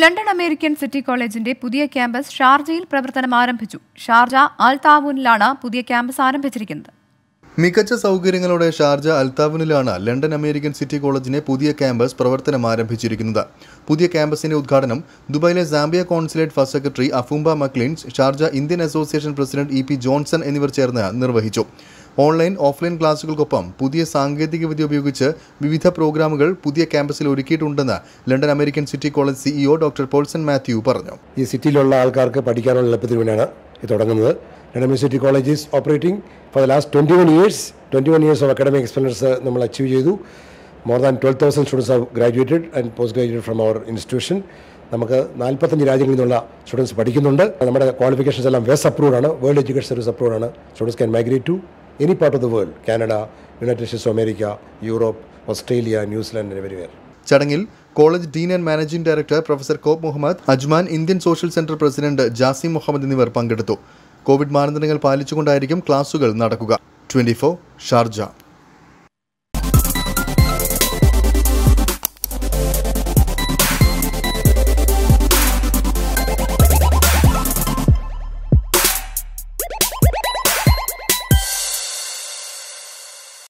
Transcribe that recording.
London American city കോളേജിന്റെ പുതിയ campus ഷാർജയിൽ പ്രവർത്തനം ആരംഭിച്ചു ഷാർജ അൽ താവൂനിലാണ് പുതിയ ക്യാമ്പസ് ആരംഭിച്ചിരിക്കുന്നത് മികച്ച സൗകര്യങ്ങളോടെ ഷാർജ അൽത്താവിനിലാണ് ലണ്ടൻ അമേരിക്കൻ സിറ്റി കോളേജിന്റെ പുതിയ ക്യാമ്പസ് പ്രവർത്തനം ആരംഭിച്ചിരിക്കുന്നത് പുതിയ ക്യാമ്പസിന്റെ ഉദ്ഘാടനം ദുബായിലെ Zambia consulate first secretary Afumba Maclins Sharjah Indian association president E P Johnson എന്നിവർ ചേർന്ന് നിർവഹിച്ചു ഓൺലൈൻ ഓഫ്ലൈൻ ക്ലാസുകൾക്കൊപ്പം പുതിയ സാങ്കേതികവിദ്യ ഉപയോഗിച്ച് വിവിധ പ്രോഗ്രാമുകൾ പുതിയ ക്യാമ്പസിൽ ഒരുക്കിയിട്ടുണ്ടെന്ന് London American city college CEO e doctor Paulson Mathew പറഞ്ഞു ഈ സിറ്റിയിലുള്ള ആൾക്കാർക്ക് പഠിക്കാനുള്ള എളുപ്പത്തിന് വേണ്ടിയാണ് ഇത് തുടങ്ങുന്നത് London city college is operating for the last twenty one years twenty one years of academic experience നമ്മൾ അച്ചീവ് ചെയ്തു more than twelve thousand students have graduated and post graduate from our institution നമുക്ക് നാൽപ്പത്തഞ്ച് രാജ്യങ്ങളിൽ നിന്നുള്ള students പഠിക്കുന്നുണ്ട് നമ്മുടെ qualifications എല്ലാം വെസ് അപ്രൂവ് ആണ് വേൾഡ് എഡ്യൂക്കേഷൻ സർവീസ് അപ്രൂവ് ആണ് students can migrate to any part of the world Canada United States of America Europe Australia New Zealand Zealand, ചടങ്ങിൽ college dean and managing director professor കോബ് Muhammad Ajman Indian social centre president Jasim Muhammad എന്നിവർ പങ്കെടുത്തു Covid മാനദണ്ഡങ്ങൾ പാലിച്ചുകൊണ്ടായിരിക്കും ക്ലാസുകൾ നടക്കുക twenty Sharjah